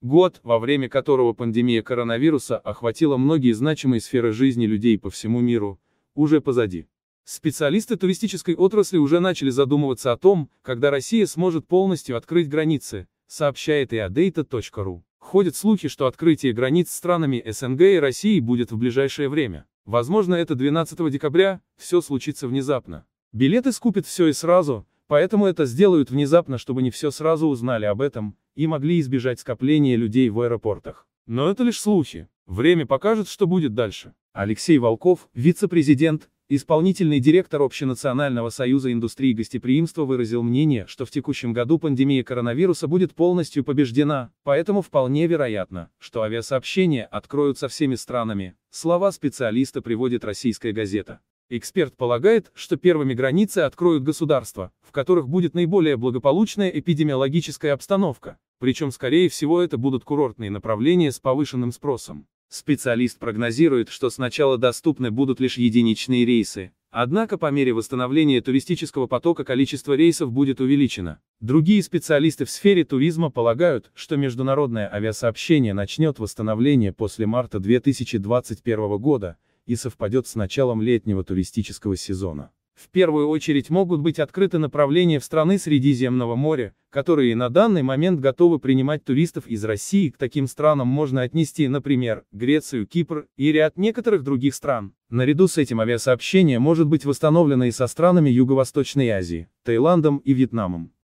Год, во время которого пандемия коронавируса охватила многие значимые сферы жизни людей по всему миру, уже позади. Специалисты туристической отрасли уже начали задумываться о том, когда Россия сможет полностью открыть границы, сообщает eadata.ru. Ходят слухи, что открытие границ странами СНГ и России будет в ближайшее время. Возможно, это 12 декабря, все случится внезапно. Билеты скупят все и сразу, Поэтому это сделают внезапно, чтобы не все сразу узнали об этом, и могли избежать скопления людей в аэропортах. Но это лишь слухи. Время покажет, что будет дальше. Алексей Волков, вице-президент, исполнительный директор Общенационального союза индустрии гостеприимства выразил мнение, что в текущем году пандемия коронавируса будет полностью побеждена, поэтому вполне вероятно, что авиасообщения откроют со всеми странами, слова специалиста приводит российская газета. Эксперт полагает, что первыми границы откроют государства, в которых будет наиболее благополучная эпидемиологическая обстановка, причем скорее всего это будут курортные направления с повышенным спросом. Специалист прогнозирует, что сначала доступны будут лишь единичные рейсы, однако по мере восстановления туристического потока количество рейсов будет увеличено. Другие специалисты в сфере туризма полагают, что международное авиасообщение начнет восстановление после марта 2021 года, и совпадет с началом летнего туристического сезона. В первую очередь могут быть открыты направления в страны Средиземного моря, которые на данный момент готовы принимать туристов из России. К таким странам можно отнести, например, Грецию, Кипр и ряд некоторых других стран. Наряду с этим авиасообщение может быть восстановлено и со странами Юго-Восточной Азии, Таиландом и Вьетнамом.